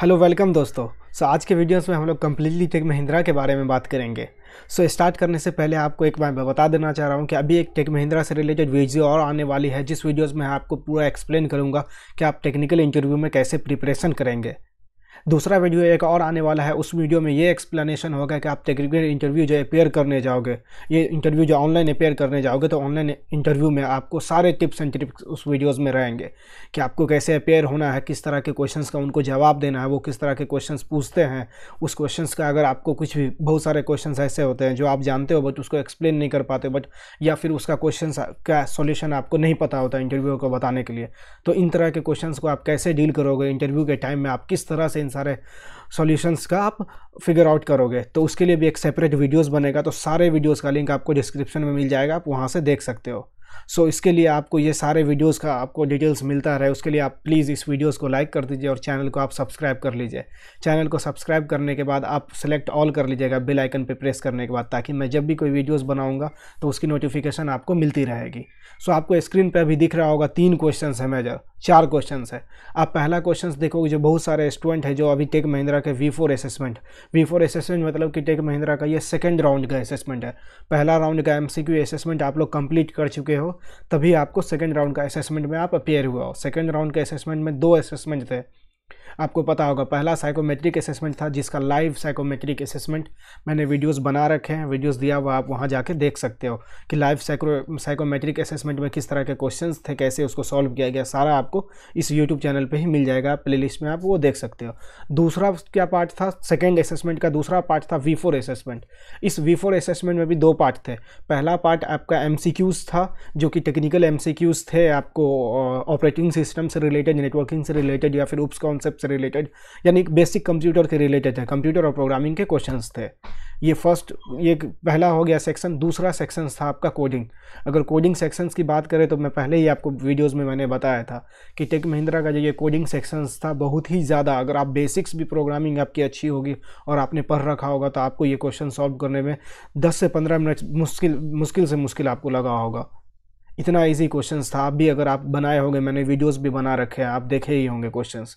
hello welcome दोस्तों सो so, आज के वीडियोस में हम लोग कम्प्लीटली टेक महिंद्रा के बारे में बात करेंगे सो so, स्टार्ट करने से पहले आपको एक बार मैं बता देना चाह रहा हूँ कि अभी एक टेक महिंद्रा से रिलेटेड वीडियो और आने वाली है जिस वीडियोस में आपको पूरा एक्सप्लेन करूँगा कि आप टेक्निकल इंटरव्यू में कैसे प्रिपरेशन करेंगे दूसरा वीडियो एक और आने वाला है उस वीडियो में ये एक्सप्लेनेशन होगा कि आप तकरीबन इंटरव्यू जो अपेयर करने जाओगे ये इंटरव्यू जो ऑनलाइन अपेयर करने जाओगे तो ऑनलाइन इंटरव्यू में आपको सारे टिप्स एंड ट्रिप्स उस वीडियोज़ में रहेंगे कि आपको कैसे अपेयर होना है किस तरह के क्वेश्चन का उनको जवाब देना है वो किस तरह के क्वेश्चन पूछते हैं उस क्वेश्चन का अगर आपको कुछ भी बहुत सारे क्वेश्चन ऐसे होते हैं जो आप जानते हो बट उसको एक्सप्लेन नहीं कर पाते बट या फिर उसका क्वेश्चन का सोल्यूशन आपको नहीं पता होता इंटरव्यू को बताने के लिए तो इन तरह के क्वेश्चन को आप कैसे डील करोगे इंटरव्यू के टाइम में आप किस तरह से इन सारे सॉल्यूशंस का आप फिगर आउट करोगे तो उसके लिए भी एक सेपरेट वीडियोस बनेगा तो सारे वीडियोस का लिंक आपको डिस्क्रिप्शन में मिल जाएगा आप वहाँ से देख सकते हो सो so, इसके लिए आपको ये सारे वीडियोस का आपको डिटेल्स मिलता रहे उसके लिए आप प्लीज़ इस वीडियोस को लाइक कर दीजिए और चैनल को आप सब्सक्राइब कर लीजिए चैनल को सब्सक्राइब करने के बाद आप सेलेक्ट ऑल कर लीजिएगा बेल आइकन पे प्रेस करने के बाद ताकि मैं जब भी कोई वीडियोस बनाऊंगा तो उसकी नोटिफिकेशन आपको मिलती रहेगी सो so, आपको स्क्रीन पर अभी दिख रहा होगा तीन क्वेश्चन है मेजर चार क्वेश्चन है आप पहला क्वेश्चन देखोगे जो बहुत सारे स्टूडेंट हैं जो अभी टेक महिंद्रा के V four assessment V four assessment मतलब कि टेक महिंद्रा का ये सेकेंड राउंड का असेसमेंट है पहला राउंड का एम सी क्यू असेसमेंट आप लोग कंप्लीट कर चुके हो हो तभी आपको सेकेंड राउंड का असेसमेंट में आप अपेयर हुआ हो सेकेंड राउंड के असेसमेंट में दो असेसमेंट थे आपको पता होगा पहला साइकोमेट्रिक असेसमेंट था जिसका लाइव साइकोमेट्रिक असेसमेंट मैंने वीडियोस बना रखे हैं वीडियोस दिया हुआ आप वहाँ जाके देख सकते हो कि लाइव साइको साइकोमेट्रिक असेसमेंट में किस तरह के क्वेश्चन थे कैसे उसको सॉल्व किया गया सारा आपको इस यूट्यूब चैनल पर ही मिल जाएगा प्ले में आप वो देख सकते हो दूसरा क्या पार्ट था सेकेंड असेसमेंट का दूसरा पार्ट था वी असेसमेंट इस वी असेसमेंट में भी दो पार्ट थे पहला पार्ट आपका एम था जो कि टेक्निकल एम थे आपको ऑपरेटिंग सिस्टम से रिलेटेड नेटवर्किंग से रिलेटेड या फिर उप्स कॉन्सेप्ट कॉन्सेप्ट से रिलेटेड यानी बेसिक कंप्यूटर के रिलेटेड है कंप्यूटर और प्रोग्रामिंग के क्वेश्चन थे ये फर्स्ट ये पहला हो गया सेक्शन दूसरा सेक्शन था आपका कोडिंग अगर कोडिंग सेक्शंस की बात करें तो मैं पहले ही आपको वीडियोज़ में मैंने बताया था कि टेक महिंद्रा का जो ये कोडिंग सेक्शंस था बहुत ही ज़्यादा अगर आप बेसिक्स भी प्रोग्रामिंग आपकी अच्छी होगी और आपने पढ़ रखा होगा तो आपको ये क्वेश्चन सॉल्व करने में दस से पंद्रह मिनट मुश्किल मुश्किल से मुश्किल आपको लगा होगा इतना इजी क्वेश्चंस था आप भी अगर आप बनाए होंगे मैंने वीडियोस भी बना रखे हैं आप देखे ही होंगे क्वेश्चंस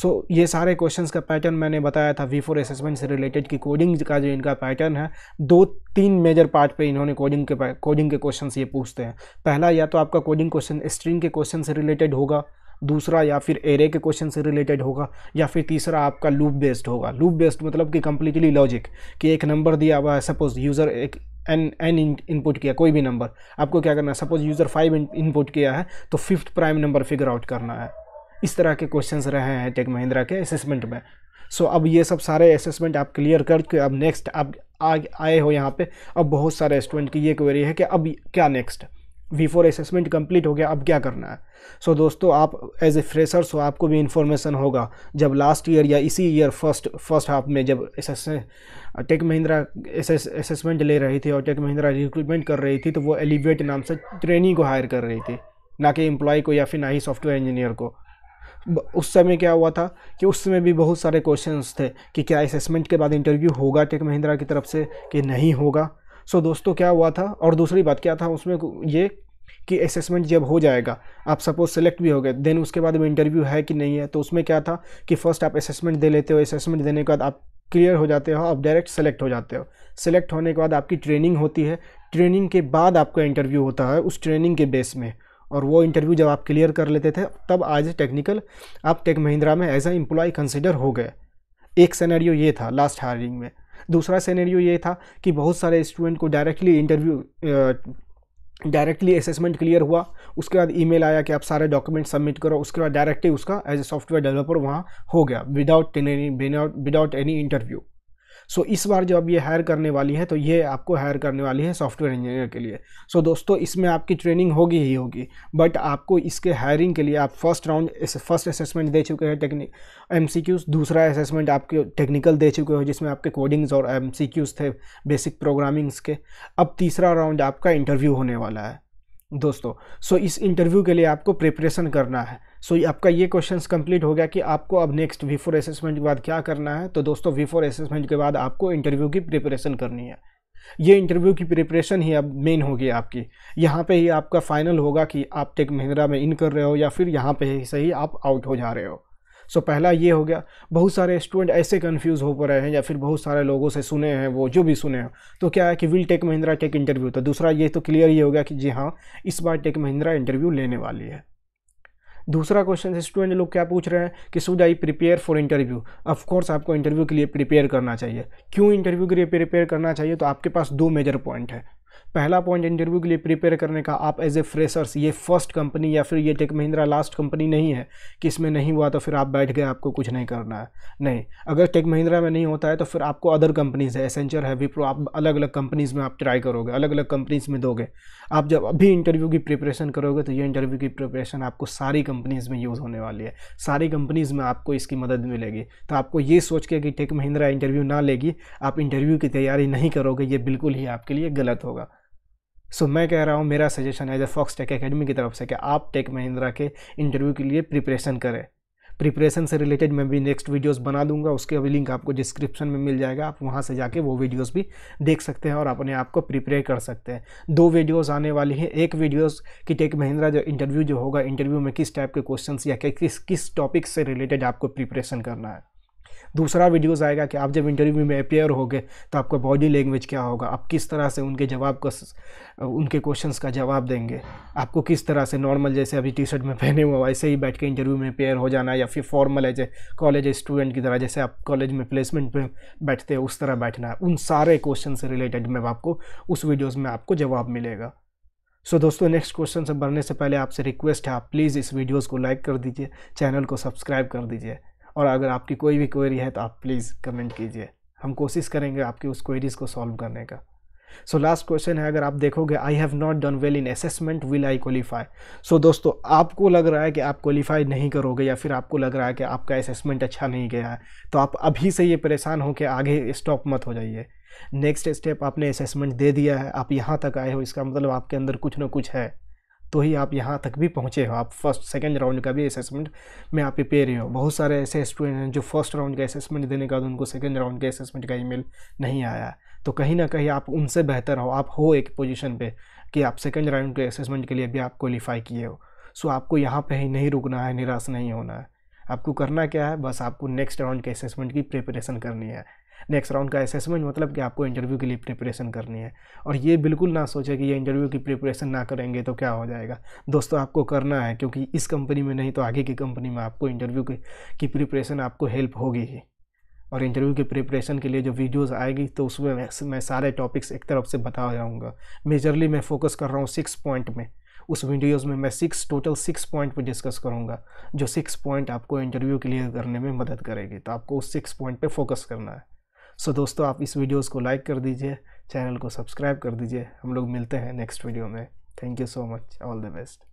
सो so, ये सारे क्वेश्चंस का पैटर्न मैंने बताया था वी फोर असेसमेंट से रिलेटेड कि कोडिंग का जो इनका पैटर्न है दो तीन मेजर पार्ट पे इन्होंने कोडिंग के कोडिंग के क्वेश्चन ये पूछते हैं पहला या तो आपका कोडिंग क्वेश्चन स्ट्रिंग के क्वेश्चन से रिलेटेड होगा दूसरा या फिर एरे के क्वेश्चन से रिलेटेड होगा या फिर तीसरा आपका लूप बेस्ड होगा लूप बेस्ड मतलब कि कम्प्लीटली लॉजिक कि एक नंबर दिया हुआ है सपोज यूज़र एक एन एन इनपुट किया कोई भी नंबर आपको क्या करना है सपोज यूज़र फाइव इनपुट किया है तो fifth prime number figure out करना है इस तरह के क्वेश्चंस रहे हैं टेक महिंद्रा के असेसमेंट में सो so, अब ये सब सारे असेसमेंट आप क्लियर करके अब नेक्स्ट आप आए हो यहाँ पे अब बहुत सारे स्टूडेंट की ये क्वेरी है कि अब क्या next V four assessment complete हो गया अब क्या करना है सो so, दोस्तों आप एज ए फ्रेशर्स हो आपको भी इन्फॉर्मेशन होगा जब लास्ट ईयर या इसी ईयर फर्स्ट फर्स्ट हाफ में जब एस टेक महिंद्रा असेसमेंट ले रही थी और टेक महिंद्रा रिक्रूटमेंट कर रही थी तो वो एलिवेट नाम से ट्रेनिंग को हायर कर रही थी ना कि एम्प्लॉय को या फिर ना ही सॉफ्टवेयर इंजीनियर को उस समय क्या हुआ था कि उस समय भी बहुत सारे क्वेश्चंस थे कि क्या असेसमेंट के बाद इंटरव्यू होगा टेक महिंद्रा की तरफ से कि नहीं होगा सो दोस्तों क्या हुआ था और दूसरी बात क्या था उसमें ये कि असेसमेंट जब हो जाएगा आप सपोज सेलेक्ट भी हो गए देन उसके बाद इंटरव्यू है कि नहीं है तो उसमें क्या था कि फर्स्ट आप असेसमेंट दे लेते हो असेसमेंट देने के बाद आप क्लियर हो जाते हो आप डायरेक्ट सेलेक्ट हो जाते हो सेलेक्ट होने के बाद आपकी ट्रेनिंग होती है ट्रेनिंग के बाद आपका इंटरव्यू होता है उस ट्रेनिंग के बेस में और वो इंटरव्यू जब आप क्लियर कर लेते थे तब आज टेक्निकल आप टेक महिंद्रा में एज अ एम्प्लॉय कंसिडर हो गए एक सैनरियो ये था लास्ट हायरिंग में दूसरा सैनरियो ये था कि बहुत सारे स्टूडेंट को directly interview directly assessment clear हुआ उसके बाद ईमेल आया कि आप सारे डॉक्यूमेंट सबमिट करो उसके बाद डायरेक्टली उसका एज ए सॉफ्टवेयर डेवलपर वहाँ हो गया without any without any interview so इस बार जब अब ये हायर करने वाली है तो ये आपको हायर करने वाली है सॉफ्टवेयर इंजीनियर के लिए सो दोस्तों इसमें आपकी ट्रेनिंग होगी ही होगी बट आपको इसके हायरिंग के लिए आप फर्स्ट राउंड फर्स्ट असेसमेंट दे चुके हैं टेक्निक एम दूसरा असेसमेंट आपके टेक्निकल दे चुके हो जिसमें आपके कोडिंग्स और एम थे बेसिक प्रोग्रामिंग्स के अब तीसरा राउंड आपका इंटरव्यू होने वाला है दोस्तों सो so इस इंटरव्यू के लिए आपको प्रिपरेशन करना है सो so आपका ये क्वेश्चंस कंप्लीट हो गया कि आपको अब नेक्स्ट वी फोर असेसमेंट के बाद क्या करना है तो दोस्तों वी फोर असेसमेंट के बाद आपको इंटरव्यू की प्रिपरेशन करनी है ये इंटरव्यू की प्रिपरेशन ही अब मेन होगी आपकी यहाँ पे ही आपका फाइनल होगा कि आप टेक महिंद्रा में इन कर रहे हो या फिर यहाँ पे ही सही आप आउट हो जा रहे हो सो पहला ये हो गया बहुत सारे स्टूडेंट ऐसे कन्फ्यूज़ हो रहे हैं या फिर बहुत सारे लोगों से सुने हैं वो जो भी सुने हैं तो क्या है कि will tech Mahindra tech interview तो दूसरा ये तो क्लियर ये हो गया कि जी हाँ इस बार टेक महिंद्रा इंटरव्यू लेने वाली है दूसरा क्वेश्चन स्टूडेंट लोग क्या पूछ रहे हैं कि should I prepare for interview course आपको इंटरव्यू के लिए प्रिपेयर करना चाहिए क्यों इंटरव्यू के लिए प्रिपेयर करना चाहिए तो आपके पास दो मेजर पॉइंट है पहला पॉइंट इंटरव्यू के लिए प्रिपेयर करने का आप एज ए फ्रेशर्स ये फर्स्ट कंपनी या फिर ये टेक महिंद्रा लास्ट कंपनी नहीं है कि इसमें नहीं हुआ तो फिर आप बैठ गए आपको कुछ नहीं करना है नहीं अगर टेक महिंद्रा में नहीं होता है तो फिर आपको अदर कंपनीज़ है एसेंचर है विप्रो आप अलग अलग कंपनीज़ में आप ट्राई करोगे अलग अलग कंपनीज़ में दोगे आप जब अभी इंटरव्यू की प्रिपरेशन करोगे तो ये इंटरव्यू की प्रिपरेशन आपको सारी कंपनीज़ में यूज़ होने वाली है सारी कंपनीज़ में आपको इसकी मदद मिलेगी तो आपको ये सोच के कि टेक महिंद्रा इंटरव्यू ना लेगी आप इंटरव्यू की तैयारी नहीं करोगे ये बिल्कुल ही आपके लिए गलत होगा सो so, मैं कह रहा हूँ मेरा suggestion as a Fox Tech Academy की तरफ से कि आप टेक महिंद्रा के इंटरव्यू के लिए प्रिपरेशन करें प्रिपरेशन से रिलेटेड मैं भी नेक्स्ट वीडियोस बना दूंगा उसके अभी लिंक आपको डिस्क्रिप्शन में मिल जाएगा आप वहाँ से जाके वो वीडियोस भी देख सकते हैं और अपने आप को प्रिपेयर कर सकते हैं दो वीडियोस आने वाली हैं एक वीडियोस की टेक महिंद्रा जो इंटरव्यू जो होगा इंटरव्यू में किस टाइप के क्वेश्चन या किस किस टॉपिक से रिलेटेड आपको प्रिपरेशन करना है दूसरा वीडियोज़ आएगा कि आप जब इंटरव्यू में अपेयर हो गए तो आपका बॉडी लैंग्वेज क्या होगा आप किस तरह से उनके जवाब का उनके क्वेश्चन का जवाब देंगे आपको किस तरह से नॉर्मल जैसे अभी टी शर्ट में पहने हुआ वैसे ही बैठ के इंटरव्यू में अपेयर हो जाना या फिर फॉर्मल एज कॉलेज स्टूडेंट की तरह जैसे आप कॉलेज में प्लेसमेंट में बैठते हैं उस तरह बैठना है उन सारे क्वेश्चन से रिलेटेड मैं आपको उस वीडियोज़ में आपको जवाब मिलेगा सो so, दोस्तों नेक्स्ट क्वेश्चन से बढ़ने से पहले आपसे रिक्वेस्ट है आप प्लीज़ इस वीडियोज़ को लाइक कर दीजिए चैनल को सब्सक्राइब कर दीजिए और अगर आपकी कोई भी क्वेरी है तो आप प्लीज़ कमेंट कीजिए हम कोशिश करेंगे आपकी उस क्वेरीज़ को सॉल्व करने का सो लास्ट क्वेश्चन है अगर आप देखोगे I have not done well in assessment will I qualify so दोस्तों आपको लग रहा है कि आप क्वालिफाई नहीं करोगे या फिर आपको लग रहा है कि आपका असेसमेंट अच्छा नहीं गया है तो आप अभी से ये परेशान हो कि आगे स्टॉप मत हो जाइए नेक्स्ट स्टेप आपने असेसमेंट दे दिया है आप यहाँ तक आए हो इसका मतलब आपके अंदर कुछ ना कुछ है तो ही आप यहाँ तक भी पहुँचे हो आप फर्स्ट सेकेंड राउंड का भी असेसमेंट में आप रहे हो बहुत सारे ऐसे स्टूडेंट हैं जो फर्स्ट राउंड का असेसमेंट देने के बाद उनको सेकेंड राउंड के असेसमेंट का ईमेल नहीं आया तो कहीं ना कहीं आप उनसे बेहतर हो आप हो एक पोजिशन पर कि आप सेकेंड राउंड के असेसमेंट के लिए भी आप क्वालिफाई किए हो सो आपको यहाँ पे ही नहीं रुकना है निराश नहीं होना है आपको करना क्या है बस आपको नेक्स्ट राउंड के असेसमेंट की प्रिपरेशन करनी है नेक्स्ट राउंड का असेसमेंट मतलब कि आपको इंटरव्यू के लिए प्रिपरेशन करनी है और ये बिल्कुल ना सोचे कि ये इंटरव्यू की प्रिपरेशन ना करेंगे तो क्या हो जाएगा दोस्तों आपको करना है क्योंकि इस कंपनी में नहीं तो आगे की कंपनी में आपको इंटरव्यू की प्रिपरेशन आपको हेल्प होगी ही और इंटरव्यू के प्रिपरेशन के लिए जो वीडियोस आएगी तो उसमें मैं सारे टॉपिक्स एक तरफ से बता जाऊँगा मेजरली मैं फोकस कर रहा हूँ सिक्स पॉइंट में उस वीडियोस में मैं सिक्स टोटल सिक्स पॉइंट पे डिस्कस करूँगा जो सिक्स पॉइंट आपको इंटरव्यू क्लियर करने में मदद करेगी तो आपको उस सिक्स पॉइंट पे फोकस करना है सो दोस्तों आप इस वीडियोज़ को लाइक कर दीजिए चैनल को सब्सक्राइब कर दीजिए हम लोग मिलते हैं नेक्स्ट वीडियो में thank you so much all the best